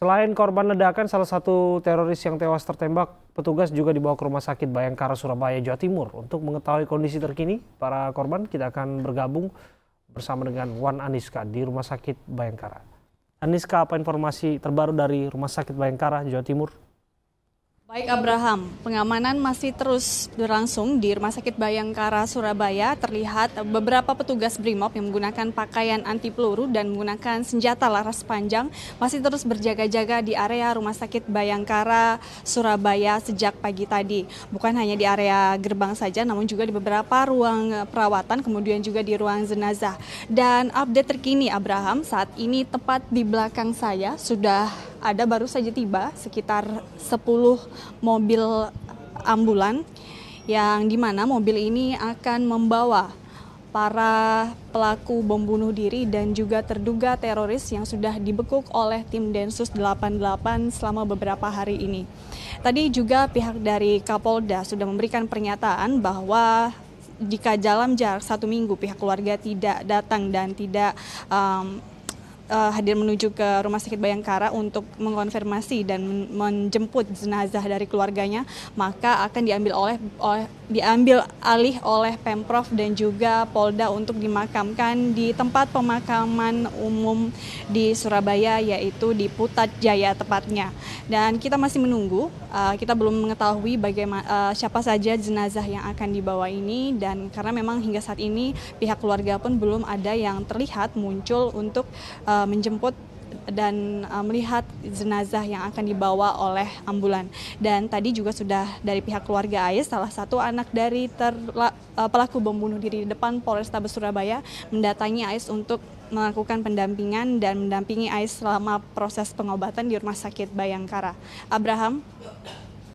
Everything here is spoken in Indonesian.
Selain korban ledakan, salah satu teroris yang tewas tertembak, petugas juga dibawa ke Rumah Sakit Bayangkara Surabaya, Jawa Timur. Untuk mengetahui kondisi terkini para korban, kita akan bergabung bersama dengan Wan Aniska di Rumah Sakit Bayangkara. Aniska, apa informasi terbaru dari Rumah Sakit Bayangkara, Jawa Timur? Baik Abraham, pengamanan masih terus berlangsung di Rumah Sakit Bayangkara Surabaya. Terlihat beberapa petugas BRIMOB yang menggunakan pakaian anti peluru dan menggunakan senjata laras panjang masih terus berjaga-jaga di area Rumah Sakit Bayangkara Surabaya sejak pagi tadi. Bukan hanya di area gerbang saja namun juga di beberapa ruang perawatan kemudian juga di ruang jenazah. Dan update terkini Abraham saat ini tepat di belakang saya sudah ada baru saja tiba sekitar 10 mobil ambulan yang mana mobil ini akan membawa para pelaku bom bunuh diri dan juga terduga teroris yang sudah dibekuk oleh tim Densus 88 selama beberapa hari ini. Tadi juga pihak dari Kapolda sudah memberikan pernyataan bahwa jika dalam jarak satu minggu pihak keluarga tidak datang dan tidak um, uh, hadir menuju ke Rumah Sakit Bayangkara untuk mengonfirmasi dan menjemput jenazah dari keluarganya, maka akan diambil oleh, oleh diambil alih oleh Pemprov dan juga Polda untuk dimakamkan di tempat pemakaman umum di Surabaya yaitu di Putat Jaya tepatnya dan kita masih menunggu. Uh, kita belum mengetahui bagaimana uh, eh, siapa saja jenazah yang akan dibawa ini dan karena memang hingga saat ini pihak keluarga pun belum ada yang terlihat muncul untuk uh, menjemput dan uh, melihat jenazah yang akan dibawa oleh ambulan. Dan tadi juga sudah dari pihak keluarga AIS, salah satu anak dari terla, uh, pelaku bom bunuh diri di depan Polrestabes Surabaya mendatangi AIS untuk melakukan pendampingan dan mendampingi AIS selama proses pengobatan di Rumah Sakit Bayangkara. Abraham.